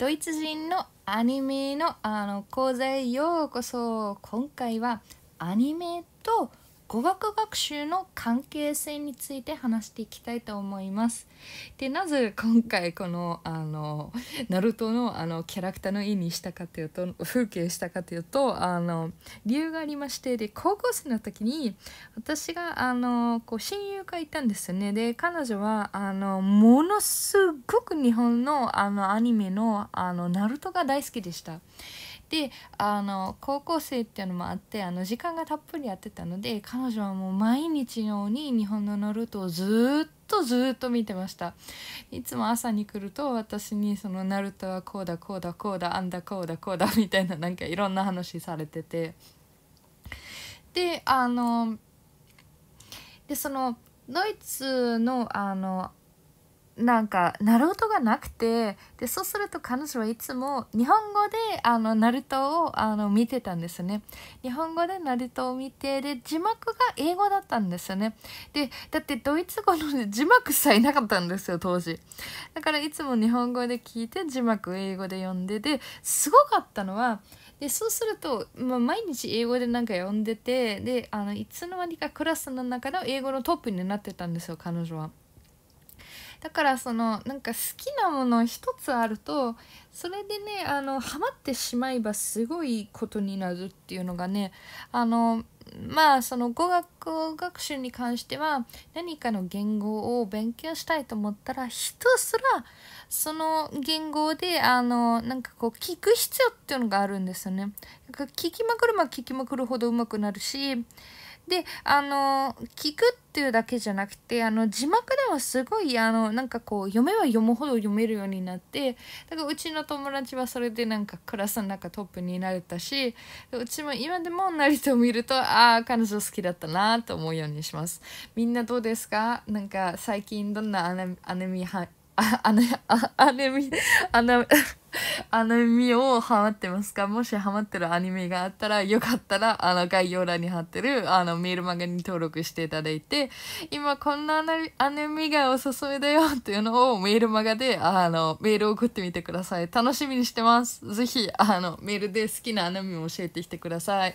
ドイツ人のアニメのあの講座へようこそ今回はアニメと語学学習の関係性について話していきたいと思います。でなぜ今回このあのナルトのあのキャラクターの絵にしたかというと風景したかというとあの理由がありましてで高校生の時に私があのこう親友がいたんですよね。で彼女はあのものすごく日本のあのアニメのあのナルトが大好きでした。であの高校生っていうのもあってあの時間がたっぷりやってたので彼女はもう毎日のように日本のナルトをずっとずっと見てましたいつも朝に来ると私にそのナルトはこうだこうだこうだあんだこうだこうだみたいななんかいろんな話されててであのでそのドイツのあのなんかナルトがなくてでそうすると彼女はいつも日本語であのナルトをあの見てたんですね日本語でナルトを見てで字幕が英語だったんですよねでだってドイツ語の字幕さえなかったんですよ当時だからいつも日本語で聞いて字幕英語で読んでですごかったのはでそうすると、まあ、毎日英語でなんか読んでてであのいつの間にかクラスの中の英語のトップになってたんですよ彼女は。だからそのなんか好きなもの一つあるとそれでねあのハマってしまえばすごいことになるっていうのがねあのまあその語学学習に関しては何かの言語を勉強したいと思ったらひたすらその言語であのなんかこう聞く必要っていうのがあるんですよね。なんか聞きまくれば聞きまくるほど上手くなるしであの聞くっていうだけじゃなくてあの字幕でもすごいあのなんかこう読めは読むほど読めるようになってだからうちの友達はそれでなんかクラスの中トップになれたしうちも今でも成田を見るとああ彼女好きだったなと思うようにしますみんなどうですかなんか最近どんなアネアネミアネミアネミアネミあの見をハマってますかもしハマってるアニメがあったら、よかったら、あの概要欄に貼ってる、あのメールマガに登録していただいて、今こんなアニメがおすすめだよっていうのをメールマガで、あの、メール送ってみてください。楽しみにしてます。ぜひ、あの、メールで好きなアニメを教えてきてください。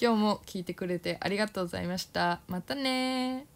今日も聞いてくれてありがとうございました。またね